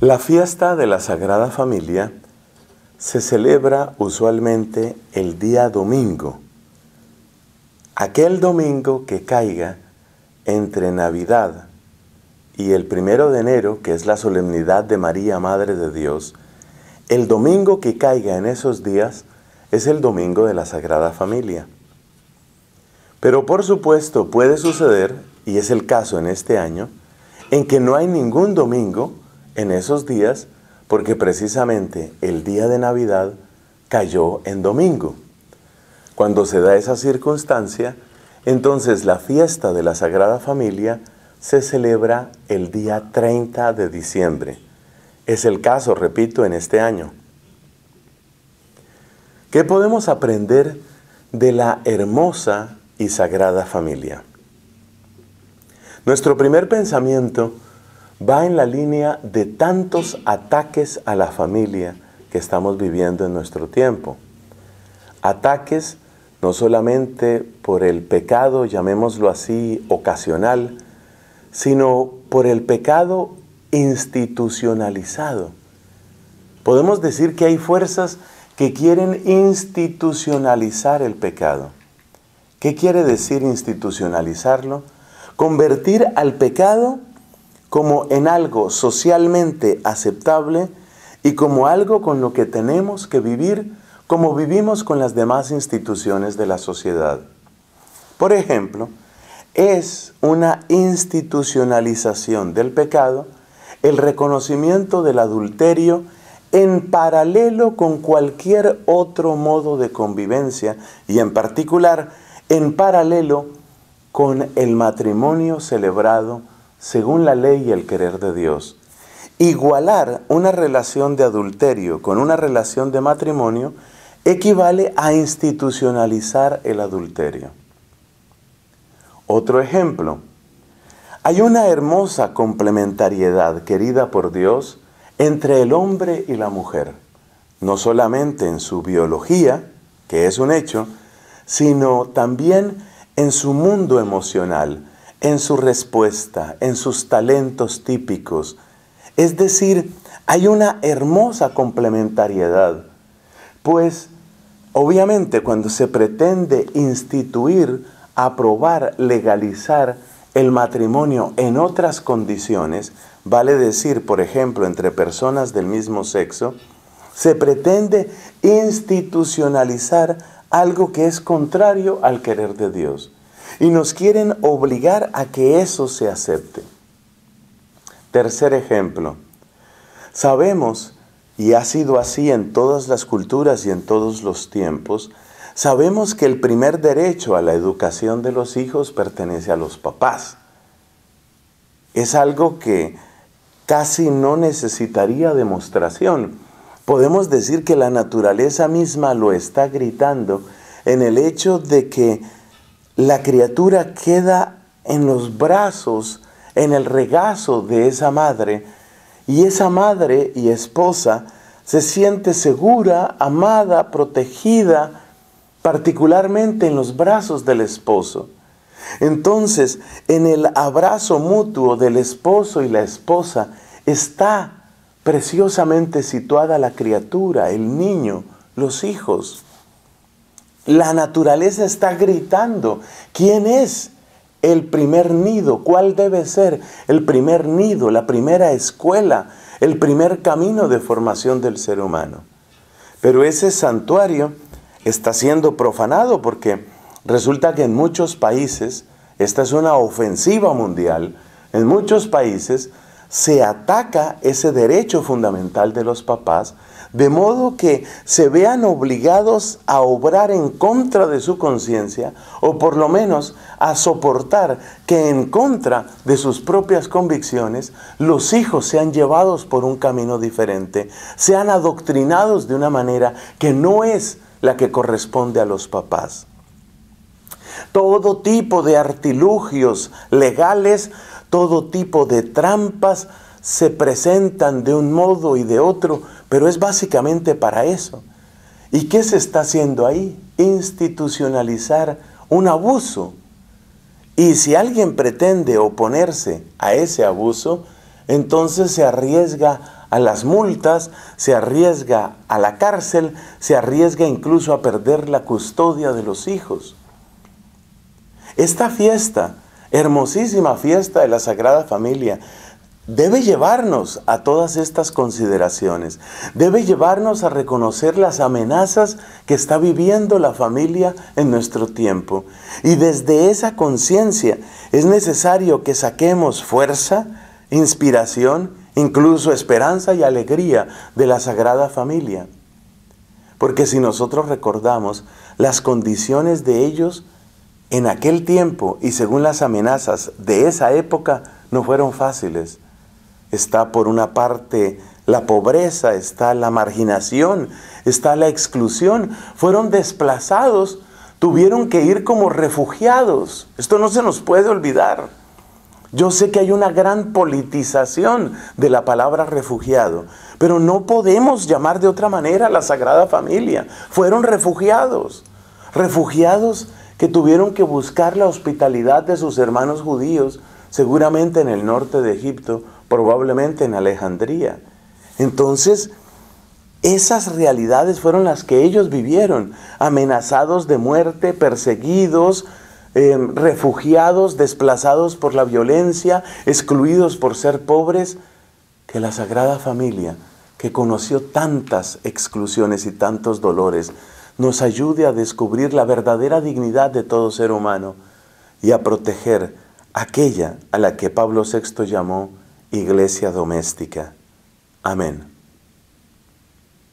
La fiesta de la Sagrada Familia se celebra usualmente el día domingo, aquel domingo que caiga entre Navidad y el primero de enero, que es la solemnidad de María, Madre de Dios, el domingo que caiga en esos días es el domingo de la Sagrada Familia. Pero por supuesto puede suceder, y es el caso en este año, en que no hay ningún domingo en esos días porque precisamente el día de Navidad cayó en domingo. Cuando se da esa circunstancia, entonces la fiesta de la Sagrada Familia se celebra el día 30 de diciembre. Es el caso, repito, en este año. ¿Qué podemos aprender de la hermosa y sagrada familia? Nuestro primer pensamiento va en la línea de tantos ataques a la familia que estamos viviendo en nuestro tiempo. Ataques no solamente por el pecado, llamémoslo así, ocasional, sino por el pecado institucionalizado. Podemos decir que hay fuerzas que quieren institucionalizar el pecado. ¿Qué quiere decir institucionalizarlo? Convertir al pecado como en algo socialmente aceptable y como algo con lo que tenemos que vivir como vivimos con las demás instituciones de la sociedad. Por ejemplo, es una institucionalización del pecado el reconocimiento del adulterio en paralelo con cualquier otro modo de convivencia y en particular en paralelo con el matrimonio celebrado según la ley y el querer de Dios. Igualar una relación de adulterio con una relación de matrimonio equivale a institucionalizar el adulterio. Otro ejemplo. Hay una hermosa complementariedad querida por Dios entre el hombre y la mujer, no solamente en su biología, que es un hecho, sino también en su mundo emocional, en su respuesta, en sus talentos típicos. Es decir, hay una hermosa complementariedad, pues obviamente cuando se pretende instituir, aprobar, legalizar el matrimonio en otras condiciones, vale decir, por ejemplo, entre personas del mismo sexo, se pretende institucionalizar algo que es contrario al querer de Dios y nos quieren obligar a que eso se acepte. Tercer ejemplo. Sabemos, y ha sido así en todas las culturas y en todos los tiempos, sabemos que el primer derecho a la educación de los hijos pertenece a los papás. Es algo que casi no necesitaría demostración. Podemos decir que la naturaleza misma lo está gritando en el hecho de que la criatura queda en los brazos, en el regazo de esa madre, y esa madre y esposa se siente segura, amada, protegida, particularmente en los brazos del esposo. Entonces, en el abrazo mutuo del esposo y la esposa está preciosamente situada la criatura, el niño, los hijos. La naturaleza está gritando. ¿Quién es el primer nido? ¿Cuál debe ser el primer nido, la primera escuela, el primer camino de formación del ser humano? Pero ese santuario está siendo profanado porque resulta que en muchos países, esta es una ofensiva mundial, en muchos países se ataca ese derecho fundamental de los papás, de modo que se vean obligados a obrar en contra de su conciencia o por lo menos a soportar que en contra de sus propias convicciones los hijos sean llevados por un camino diferente, sean adoctrinados de una manera que no es la que corresponde a los papás. Todo tipo de artilugios legales todo tipo de trampas se presentan de un modo y de otro, pero es básicamente para eso. ¿Y qué se está haciendo ahí? Institucionalizar un abuso. Y si alguien pretende oponerse a ese abuso, entonces se arriesga a las multas, se arriesga a la cárcel, se arriesga incluso a perder la custodia de los hijos. Esta fiesta hermosísima fiesta de la Sagrada Familia, debe llevarnos a todas estas consideraciones, debe llevarnos a reconocer las amenazas que está viviendo la familia en nuestro tiempo. Y desde esa conciencia es necesario que saquemos fuerza, inspiración, incluso esperanza y alegría de la Sagrada Familia. Porque si nosotros recordamos las condiciones de ellos, en aquel tiempo y según las amenazas de esa época no fueron fáciles. Está por una parte la pobreza, está la marginación, está la exclusión. Fueron desplazados, tuvieron que ir como refugiados. Esto no se nos puede olvidar. Yo sé que hay una gran politización de la palabra refugiado, pero no podemos llamar de otra manera a la Sagrada Familia. Fueron refugiados, refugiados que tuvieron que buscar la hospitalidad de sus hermanos judíos, seguramente en el norte de Egipto, probablemente en Alejandría. Entonces, esas realidades fueron las que ellos vivieron, amenazados de muerte, perseguidos, em, refugiados, desplazados por la violencia, excluidos por ser pobres, que la Sagrada Familia, que conoció tantas exclusiones y tantos dolores, nos ayude a descubrir la verdadera dignidad de todo ser humano y a proteger aquella a la que Pablo VI llamó iglesia doméstica. Amén.